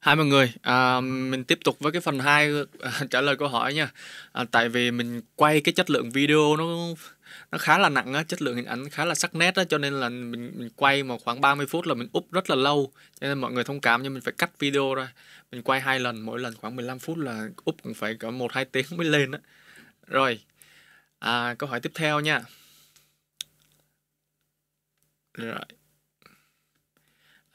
Hai mọi người, à, mình tiếp tục với cái phần 2 à, trả lời câu hỏi nha. À, tại vì mình quay cái chất lượng video nó nó khá là nặng á, chất lượng hình ảnh khá là sắc nét á cho nên là mình mình quay một khoảng 30 phút là mình úp rất là lâu. Cho nên mọi người thông cảm nhưng mình phải cắt video ra. Mình quay hai lần, mỗi lần khoảng 15 phút là úp cũng phải cả 1 2 tiếng mới lên á. Rồi. À, câu hỏi tiếp theo nha. Rồi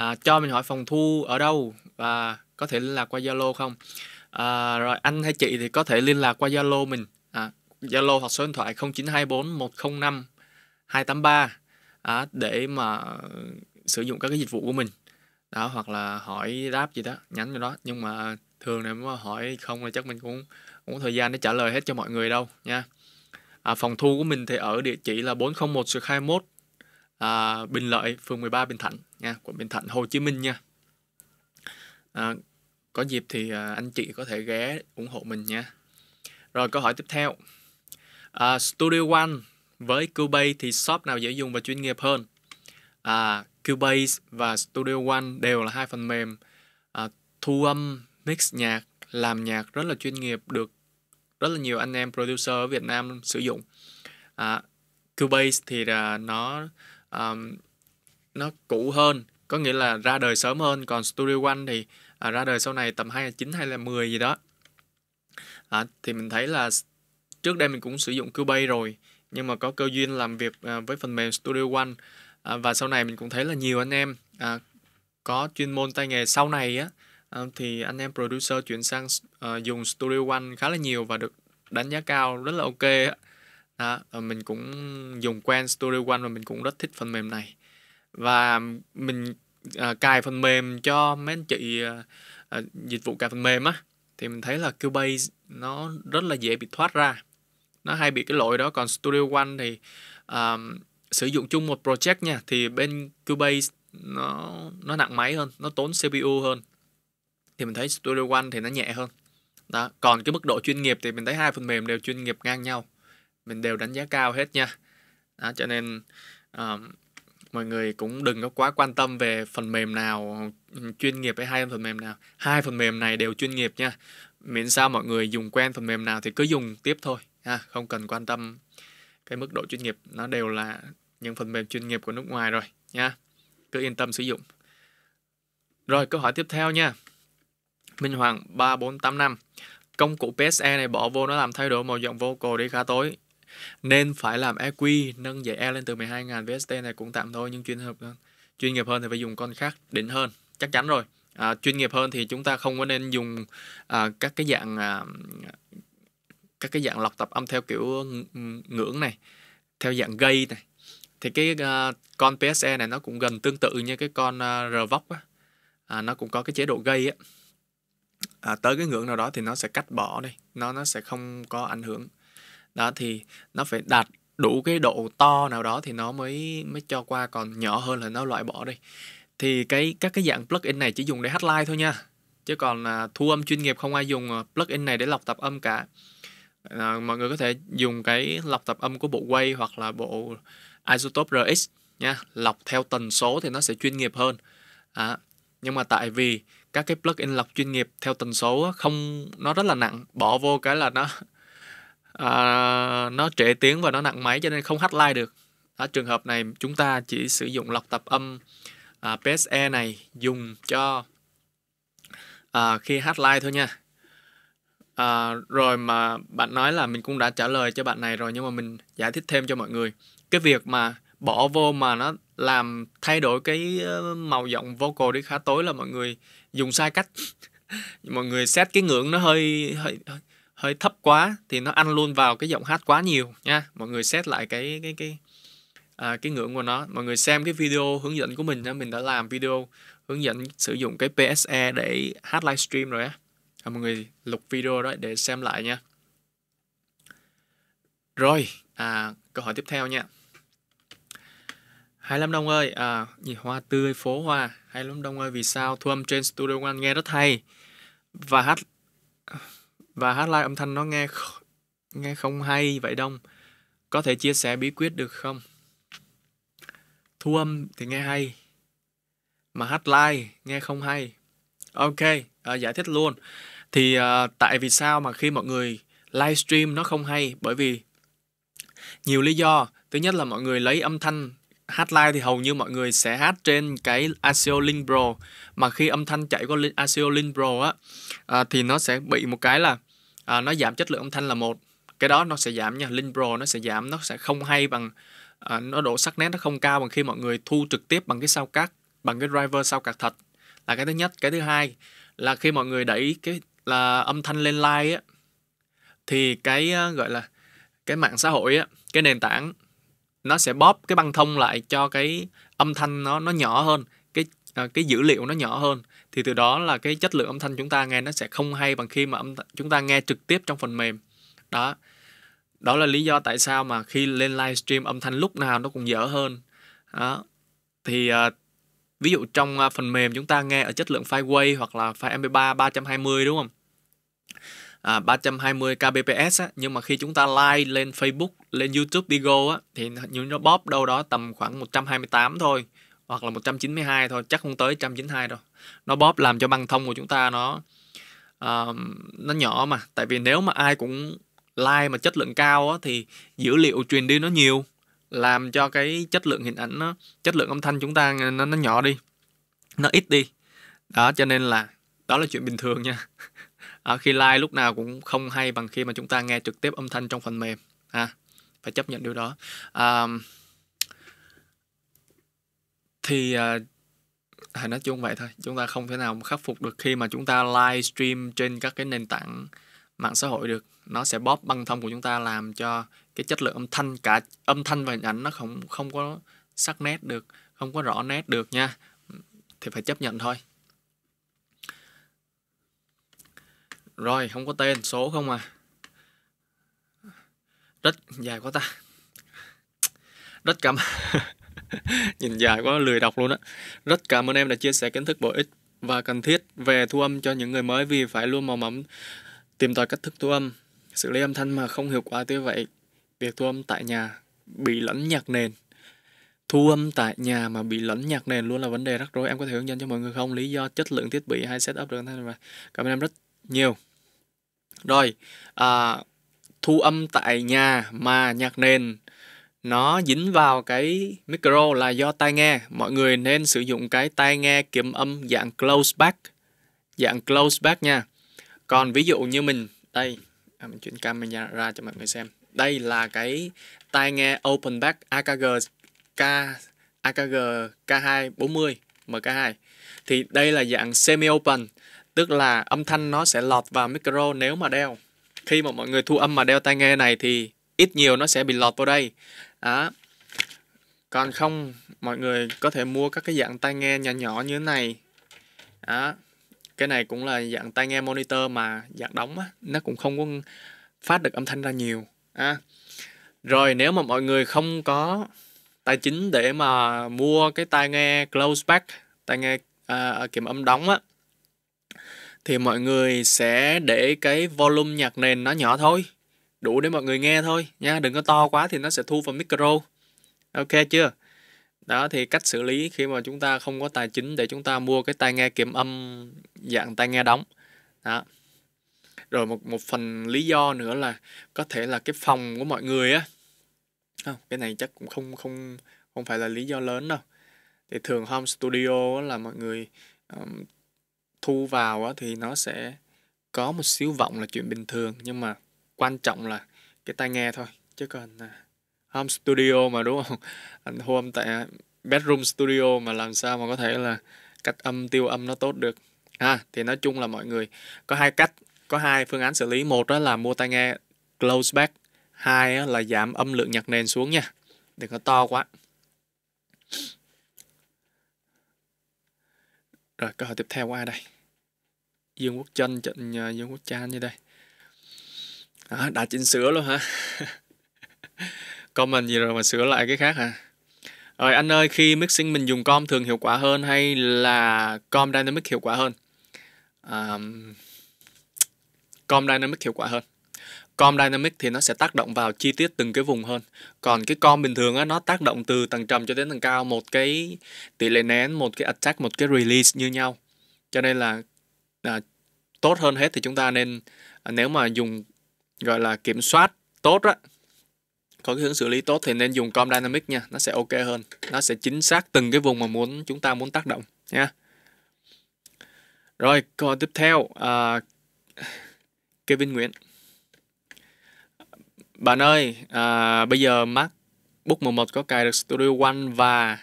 à, cho mình hỏi phòng thu ở đâu và có thể liên lạc qua Zalo không à, rồi anh hay chị thì có thể liên lạc qua Zalo mình à, Zalo hoặc số điện thoại 0924 105 283 à, để mà sử dụng các cái dịch vụ của mình đó hoặc là hỏi đáp gì đó nhắn cho đó nhưng mà thường nếu mà hỏi không là chắc mình cũng cũng có thời gian để trả lời hết cho mọi người đâu nha à, phòng thu của mình thì ở địa chỉ là 401 21 à, Bình Lợi phường 13 Bình Thạnh nha quận Bình Thạnh Hồ Chí Minh nha à, có dịp thì à, anh chị có thể ghé ủng hộ mình nha rồi câu hỏi tiếp theo à, Studio One với Cubase thì shop nào dễ dùng và chuyên nghiệp hơn à, Cubase và Studio One đều là hai phần mềm à, thu âm mix nhạc làm nhạc rất là chuyên nghiệp được rất là nhiều anh em producer ở Việt Nam sử dụng à, Cubase thì là nó um, nó cũ hơn có nghĩa là ra đời sớm hơn còn Studio One thì à, ra đời sau này tầm 29 hay là 10 gì đó à, thì mình thấy là trước đây mình cũng sử dụng Cubase rồi nhưng mà có cơ duyên làm việc à, với phần mềm Studio One à, và sau này mình cũng thấy là nhiều anh em à, có chuyên môn tay nghề sau này á à, thì anh em producer chuyển sang à, dùng Studio One khá là nhiều và được đánh giá cao rất là ok á. À, mình cũng dùng quen Studio One và mình cũng rất thích phần mềm này và mình à, cài phần mềm cho mấy anh chị à, à, dịch vụ cài phần mềm á thì mình thấy là Cubase nó rất là dễ bị thoát ra nó hay bị cái lỗi đó còn Studio One thì à, sử dụng chung một project nha thì bên Cubase nó nó nặng máy hơn nó tốn CPU hơn thì mình thấy Studio One thì nó nhẹ hơn đó còn cái mức độ chuyên nghiệp thì mình thấy hai phần mềm đều chuyên nghiệp ngang nhau mình đều đánh giá cao hết nha đó, cho nên um, mọi người cũng đừng có quá quan tâm về phần mềm nào ừ, chuyên nghiệp hay hai phần mềm nào hai phần mềm này đều chuyên nghiệp nha miễn sao mọi người dùng quen phần mềm nào thì cứ dùng tiếp thôi ha không cần quan tâm cái mức độ chuyên nghiệp nó đều là những phần mềm chuyên nghiệp của nước ngoài rồi nha cứ yên tâm sử dụng rồi câu hỏi tiếp theo nha Minh Hoàng 3485 Công cụ PSE này bỏ vô nó làm thay đổi màu giọng vocal đi khá tối nên phải làm EQ nâng giải E lên từ 12.000 VST này cũng tạm thôi nhưng chuyên hợp ờ, chuyên nghiệp hơn thì phải dùng con khác đỉnh hơn chắc chắn rồi à, chuyên nghiệp hơn thì chúng ta không có nên dùng à, các cái dạng à, các cái dạng lọc tập âm theo kiểu ngưỡng này theo dạng gây này thì cái uh, con PSE này nó cũng gần tương tự như cái con uh, à, RVOC á à, nó cũng có cái chế độ gây á à, tới cái ngưỡng nào đó thì nó sẽ cắt bỏ đi nó nó sẽ không có ảnh hưởng đó thì nó phải đạt đủ cái độ to nào đó thì nó mới mới cho qua còn nhỏ hơn là nó loại bỏ đi thì cái các cái dạng plugin này chỉ dùng để hát live thôi nha chứ còn à, thu âm chuyên nghiệp không ai dùng à, plugin này để lọc tập âm cả à, mọi người có thể dùng cái lọc tập âm của bộ Wave hoặc là bộ Isotope RX nha lọc theo tần số thì nó sẽ chuyên nghiệp hơn à, nhưng mà tại vì các cái plugin lọc chuyên nghiệp theo tần số không nó rất là nặng bỏ vô cái là nó à, nó trễ tiếng và nó nặng máy cho nên không hát live được ở trường hợp này chúng ta chỉ sử dụng lọc tập âm à, PSE này dùng cho à, khi hát live thôi nha à, rồi mà bạn nói là mình cũng đã trả lời cho bạn này rồi nhưng mà mình giải thích thêm cho mọi người cái việc mà bỏ vô mà nó làm thay đổi cái ờ, màu giọng vocal đi khá tối là mọi người dùng sai cách mọi người set cái ngưỡng nó hơi hơi, hơi hơi thấp quá thì nó ăn luôn vào cái giọng hát quá nhiều nha mọi người xét lại cái cái cái à, cái ngưỡng của nó mọi người xem cái video hướng dẫn của mình mình đã làm video hướng dẫn sử dụng cái PSE để hát livestream rồi á à, mọi người lục video đó để xem lại nha rồi à, câu hỏi tiếp theo nha hai 25 Đông ơi, à, gì hoa tươi phố hoa. hai 25 Đông ơi, vì sao thu âm trên Studio One nghe rất hay và hát và hát live âm thanh nó nghe nghe không hay vậy đông có thể chia sẻ bí quyết được không thu âm thì nghe hay mà hát live nghe không hay ok à, giải thích luôn thì à, tại vì sao mà khi mọi người livestream nó không hay bởi vì nhiều lý do thứ nhất là mọi người lấy âm thanh hát live thì hầu như mọi người sẽ hát trên cái ASIO Link Pro mà khi âm thanh chạy qua ASIO Link Pro á à, thì nó sẽ bị một cái là à, nó giảm chất lượng âm thanh là một cái đó nó sẽ giảm nha Link Pro nó sẽ giảm nó sẽ không hay bằng à, nó độ sắc nét nó không cao bằng khi mọi người thu trực tiếp bằng cái sao cắt bằng cái driver sao card thật là cái thứ nhất cái thứ hai là khi mọi người đẩy cái là âm thanh lên like á thì cái uh, gọi là cái mạng xã hội á cái nền tảng nó sẽ bóp cái băng thông lại cho cái âm thanh nó nó nhỏ hơn À, cái dữ liệu nó nhỏ hơn thì từ đó là cái chất lượng âm thanh chúng ta nghe nó sẽ không hay bằng khi mà âm th- chúng ta nghe trực tiếp trong phần mềm đó đó là lý do tại sao mà khi lên livestream âm thanh lúc nào nó cũng dở hơn đó thì à, ví dụ trong à, phần mềm chúng ta nghe ở chất lượng file WAV hoặc là file MP3 320 đúng không à, 320 kbps á, nhưng mà khi chúng ta live lên Facebook, lên YouTube Bigo á thì nó bóp đâu đó tầm khoảng 128 thôi hoặc là 192 thôi chắc không tới 192 đâu nó bóp làm cho băng thông của chúng ta nó uh, nó nhỏ mà tại vì nếu mà ai cũng like mà chất lượng cao á, thì dữ liệu truyền đi nó nhiều làm cho cái chất lượng hình ảnh nó chất lượng âm thanh chúng ta nó nó nhỏ đi nó ít đi đó cho nên là đó là chuyện bình thường nha à, khi like lúc nào cũng không hay bằng khi mà chúng ta nghe trực tiếp âm thanh trong phần mềm ha à, phải chấp nhận điều đó à, thì à, nói chung vậy thôi chúng ta không thể nào khắc phục được khi mà chúng ta live stream trên các cái nền tảng mạng xã hội được nó sẽ bóp băng thông của chúng ta làm cho cái chất lượng âm thanh cả âm thanh và hình ảnh nó không không có sắc nét được không có rõ nét được nha thì phải chấp nhận thôi rồi không có tên số không à rất dài quá ta rất cảm Nhìn dài quá lười đọc luôn á. Rất cảm ơn em đã chia sẻ kiến thức bổ ích và cần thiết về thu âm cho những người mới vì phải luôn mò mẫm tìm tòi cách thức thu âm, xử lý âm thanh mà không hiệu quả tới vậy. Việc thu âm tại nhà bị lẫn nhạc nền. Thu âm tại nhà mà bị lẫn nhạc nền luôn là vấn đề rắc rối. Em có thể hướng dẫn cho mọi người không? Lý do chất lượng thiết bị hay setup được thanh và cảm ơn em rất nhiều. Rồi, à, thu âm tại nhà mà nhạc nền nó dính vào cái micro là do tai nghe. Mọi người nên sử dụng cái tai nghe kiếm âm dạng close back. Dạng close back nha. Còn ví dụ như mình, đây, à, mình chuyển camera ra cho mọi người xem. Đây là cái tai nghe open back AKG K AKG K240 MK2. Thì đây là dạng semi open, tức là âm thanh nó sẽ lọt vào micro nếu mà đeo. Khi mà mọi người thu âm mà đeo tai nghe này thì ít nhiều nó sẽ bị lọt vào đây đó còn không mọi người có thể mua các cái dạng tai nghe nhỏ nhỏ như thế này đó cái này cũng là dạng tai nghe monitor mà dạng đóng á nó cũng không có phát được âm thanh ra nhiều à. rồi nếu mà mọi người không có tài chính để mà mua cái tai nghe close back tai nghe à, kiểm âm đóng á thì mọi người sẽ để cái volume nhạc nền nó nhỏ thôi đủ để mọi người nghe thôi nha đừng có to quá thì nó sẽ thu vào micro ok chưa đó thì cách xử lý khi mà chúng ta không có tài chính để chúng ta mua cái tai nghe kiểm âm dạng tai nghe đóng đó rồi một một phần lý do nữa là có thể là cái phòng của mọi người á không cái này chắc cũng không không không phải là lý do lớn đâu thì thường home studio là mọi người um, thu vào thì nó sẽ có một xíu vọng là chuyện bình thường nhưng mà quan trọng là cái tai nghe thôi chứ còn home studio mà đúng không anh thu âm tại bedroom studio mà làm sao mà có thể là cách âm tiêu âm nó tốt được ha à, thì nói chung là mọi người có hai cách có hai phương án xử lý một đó là mua tai nghe close back hai là giảm âm lượng nhạc nền xuống nha đừng có to quá rồi câu hỏi tiếp theo qua đây dương quốc chân ờ, dương quốc chan như đây đó, đã chỉnh sửa luôn hả comment gì rồi mà sửa lại cái khác hả rồi anh ơi khi mixing mình dùng com thường hiệu quả hơn hay là com dynamic hiệu quả hơn um, com dynamic hiệu quả hơn com dynamic thì nó sẽ tác động vào chi tiết từng cái vùng hơn còn cái com bình thường á nó tác động từ tầng trầm cho đến tầng cao một cái tỷ lệ nén một cái attack một cái release như nhau cho nên là à, tốt hơn hết thì chúng ta nên à, nếu mà dùng gọi là kiểm soát tốt á có cái hướng xử lý tốt thì nên dùng com dynamic nha nó sẽ ok hơn nó sẽ chính xác từng cái vùng mà muốn chúng ta muốn tác động nha rồi còn tiếp theo à, Kevin Nguyễn bạn ơi à, bây giờ MacBook M1 có cài được Studio One và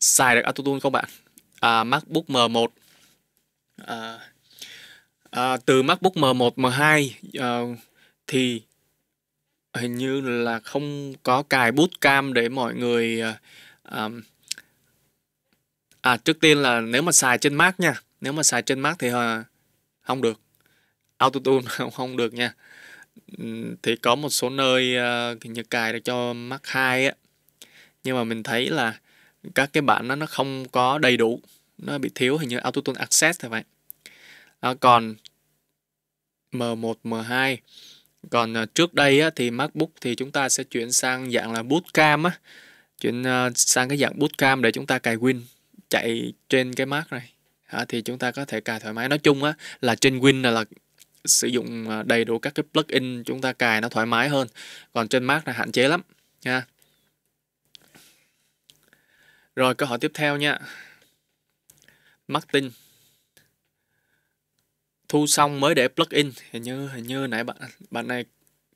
xài được Autotune không bạn à, MacBook M1 à, à, từ MacBook M1 M2 à, thì hình như là không có cài bút cam để mọi người à, à trước tiên là nếu mà xài trên Mac nha nếu mà xài trên Mac thì à, không được autotune không không được nha thì có một số nơi uh, như cài được cho Mac 2 á nhưng mà mình thấy là các cái bản nó nó không có đầy đủ nó bị thiếu hình như autotune access thì vậy à, còn M1 M2 còn à, trước đây á, thì MacBook thì chúng ta sẽ chuyển sang dạng là bootcamp á chuyển à, sang cái dạng bootcamp để chúng ta cài Win chạy trên cái Mac này à, thì chúng ta có thể cài thoải mái nói chung á là trên Win là, là sử dụng à, đầy đủ các cái plugin chúng ta cài nó thoải mái hơn còn trên Mac là hạn chế lắm nha rồi câu hỏi tiếp theo nha Martin thu xong mới để plug in hình như hình như nãy bạn bạn này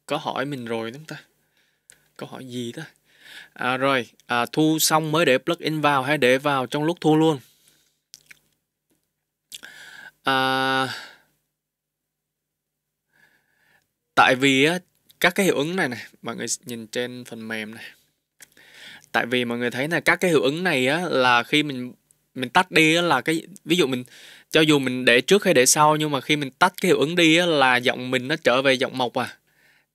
có hỏi mình rồi đúng không ta có hỏi gì ta à, rồi à, thu xong mới để plug in vào hay để vào trong lúc thu luôn à, tại vì á, các cái hiệu ứng này này mọi người nhìn trên phần mềm này tại vì mọi người thấy là các cái hiệu ứng này á, là khi mình mình tắt đi á, là cái ví dụ mình cho dù mình để trước hay để sau nhưng mà khi mình tách cái hiệu ứng đi á, là giọng mình nó trở về giọng mộc à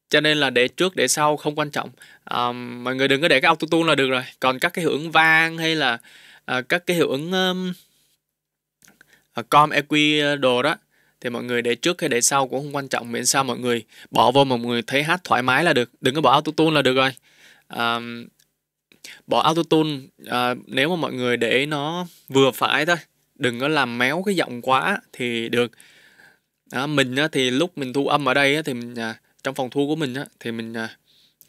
cho nên là để trước để sau không quan trọng à, mọi người đừng có để cái auto tune là được rồi còn các cái hiệu ứng vang hay là à, các cái hiệu ứng um, com eq đồ đó thì mọi người để trước hay để sau cũng không quan trọng miễn sao mọi người bỏ vô mọi người thấy hát thoải mái là được đừng có bỏ auto tune là được rồi à, bỏ auto tune à, nếu mà mọi người để nó vừa phải thôi đừng có làm méo cái giọng quá thì được đó, mình á, thì lúc mình thu âm ở đây á, thì mình à, trong phòng thu của mình á, thì mình à,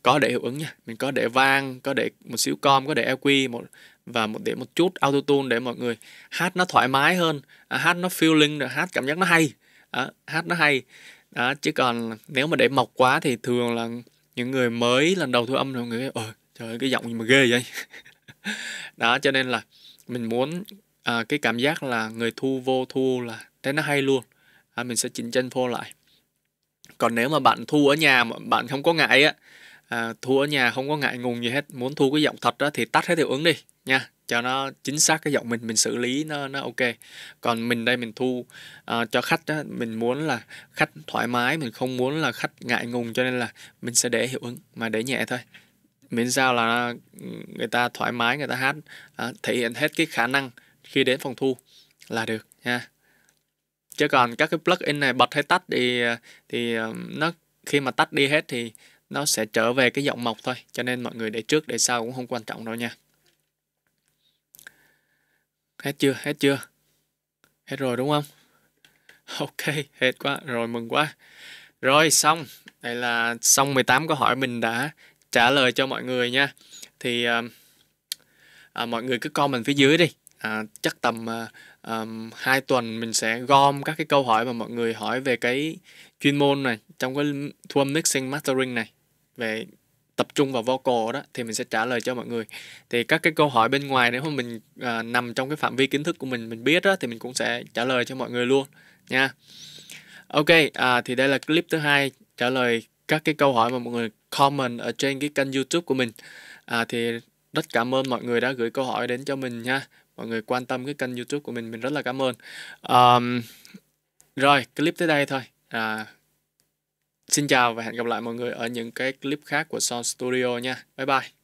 có để hiệu ứng nha mình có để vang có để một xíu com có để EQ một và một để một chút auto tune để mọi người hát nó thoải mái hơn à, hát nó feeling rồi hát cảm giác nó hay à, hát nó hay đó chứ còn nếu mà để mộc quá thì thường là những người mới lần đầu thu âm thì mọi người ơi trời ơi, cái giọng gì mà ghê vậy đó cho nên là mình muốn à, cái cảm giác là người thu vô thu là thế nó hay luôn à, mình sẽ chỉnh chân phô lại còn nếu mà bạn thu ở nhà mà bạn không có ngại á à, thu ở nhà không có ngại ngùng gì hết muốn thu cái giọng thật đó thì tắt hết hiệu ứng đi nha cho nó chính xác cái giọng mình mình xử lý nó nó ok còn mình đây mình thu uh, cho khách đó, mình muốn là khách thoải mái mình không muốn là khách ngại ngùng cho nên là mình sẽ để hiệu ứng mà để nhẹ thôi miễn sao là ừ, người ta thoải mái người ta hát uh, thể hiện hết cái khả năng khi đến phòng thu là được nha. chứ còn các cái plugin này bật hay tắt đi thì nó khi mà tắt đi hết thì nó sẽ trở về cái giọng mộc thôi cho nên mọi người để trước để sau cũng không quan trọng đâu nha hết chưa hết chưa hết rồi đúng không ok hết quá rồi mừng quá rồi xong đây là xong 18 câu hỏi mình đã trả lời cho mọi người nha thì à, mọi người cứ comment phía dưới đi à, chắc tầm à, um, hai tuần mình sẽ gom các cái câu hỏi mà mọi người hỏi về cái chuyên môn này trong cái thu âm mixing mastering này về tập trung vào vocal đó thì mình sẽ trả lời cho mọi người thì các cái câu hỏi bên ngoài nếu mà mình à, nằm trong cái phạm vi kiến thức của mình mình biết đó thì mình cũng sẽ trả lời cho mọi người luôn nha ok à, thì đây là clip thứ hai trả lời các cái câu hỏi mà mọi người comment ở trên cái kênh youtube của mình à, thì rất cảm ơn mọi người đã gửi câu hỏi đến cho mình nha mọi người quan tâm cái kênh youtube của mình mình rất là cảm ơn um, rồi clip tới đây thôi à, xin chào và hẹn gặp lại mọi người ở những cái clip khác của son Studio nha bye bye